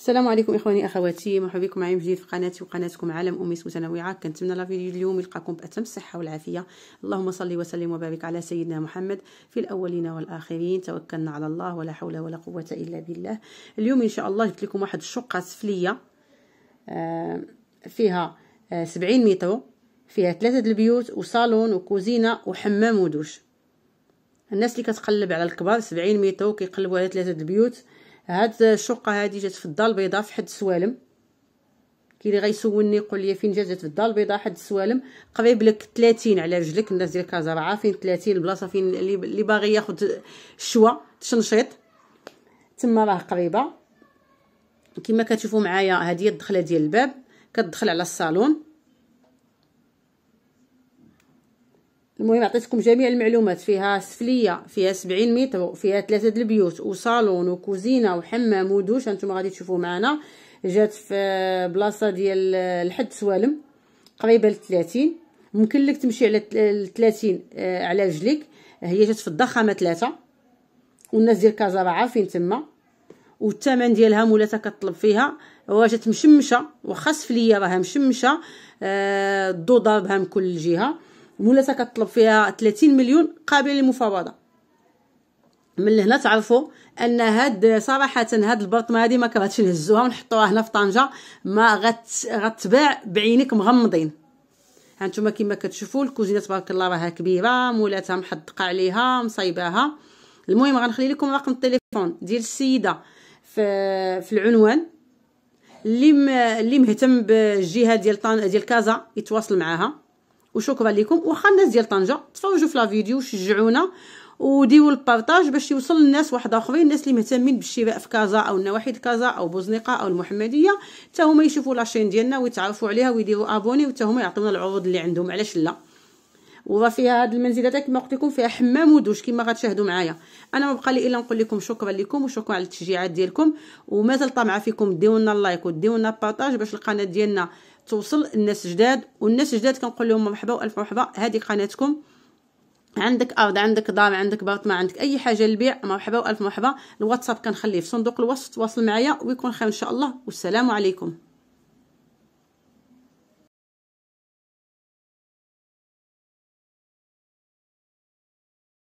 السلام عليكم اخواني اخواتي مرحبا بكم معايا من جديد في قناتي وقناتكم عالم امي متنوعه كنتمنى لا فيديو اليوم يلقاكم باتم الصحه والعافيه اللهم صل وسلم وبارك على سيدنا محمد في الاولين والاخرين توكلنا على الله ولا حول ولا قوه الا بالله اليوم ان شاء الله جبت لكم واحد الشقه سفليه آه، فيها 70 آه، متر فيها ثلاثه البيوت وصالون وكوزينه وحمام ودوش الناس اللي كتقلب على الكبار 70 متر كيقلبوا على ثلاثه البيوت هاد الشقه هادي جات في الدار البيضاء في حد السوالم كي اللي غيسولني يقول لي فين جات جات في الدار البيضاء حد السوالم قريب لك 30 على رجلك الناس ديال كازا عارفين 30 البلاصه فين اللي باغي ياخد الشوا تشنشيط تما راه قريبه كما كتشوفوا معايا هادي هي الدخله ديال الباب كتدخل على الصالون المهم عطيتكم جميع المعلومات فيها سفليه فيها سبعين متر فيها ثلاثه البيوت وصالون وكوزينه وحمام ودوش هانتوما غادي تشوفوا معنا جات في بلاصه ديال الحد سوالم قريبه ل 30 ممكن لك تمشي على 30 آه، على رجليك هي جات في الضخامه ثلاثة والناس ديال كازا عارفين تما والثمن ديالها مولاتها كطلب فيها واجت مشمشه وخاص فليا راها مشمشه آه، الضو ضاربها من كل جهه مولاتها كطلب فيها 30 مليون قابله للمفاوضه من هنا تعرفوا ان هاد صراحه هاد البرطمه هادي ما كرهتش نهزوها ونحطوها هنا في طنجه ما غت غتباع بعينك مغمضين هانتوما كما كتشوفوا الكوزينه تبارك الله راها كبيره مولاتها محدقه عليها مصايباها المهم غنخلي لكم رقم التليفون ديال السيده في في العنوان اللي اللي مهتم بالجهه ديال طن ديال كازا يتواصل معاها وشكرا لكم وخا الناس ديال طنجه تفرجوا في لا فيديو وشجعونا وديروا البارطاج باش يوصل للناس واحد اخرين الناس اللي مهتمين بالشراء في كازا او النواحي كازا او بوزنيقه او المحمديه حتى هما يشوفوا لاشين ديالنا ويتعرفوا عليها ويديروا ابوني وحتى هما يعطيونا العروض اللي عندهم علاش لا وفيها فيها هاد المنزله كما قلت لكم فيها حمام ودوش كما غتشاهدوا معايا انا ما بقى لي الا نقول لكم شكرا لكم وشكرا على التشجيعات ديالكم ومازال طامعه فيكم ديروا لنا اللايك وديروا لنا بارطاج باش القناه ديالنا توصل الناس جداد والناس جداد كنقول لهم مرحبا والف مرحبا هذه قناتكم عندك ارض عندك دار عندك بارطمان عندك اي حاجه للبيع مرحبا والف مرحبا الواتساب كنخليه في صندوق الوصف تواصل معايا ويكون خير ان شاء الله والسلام عليكم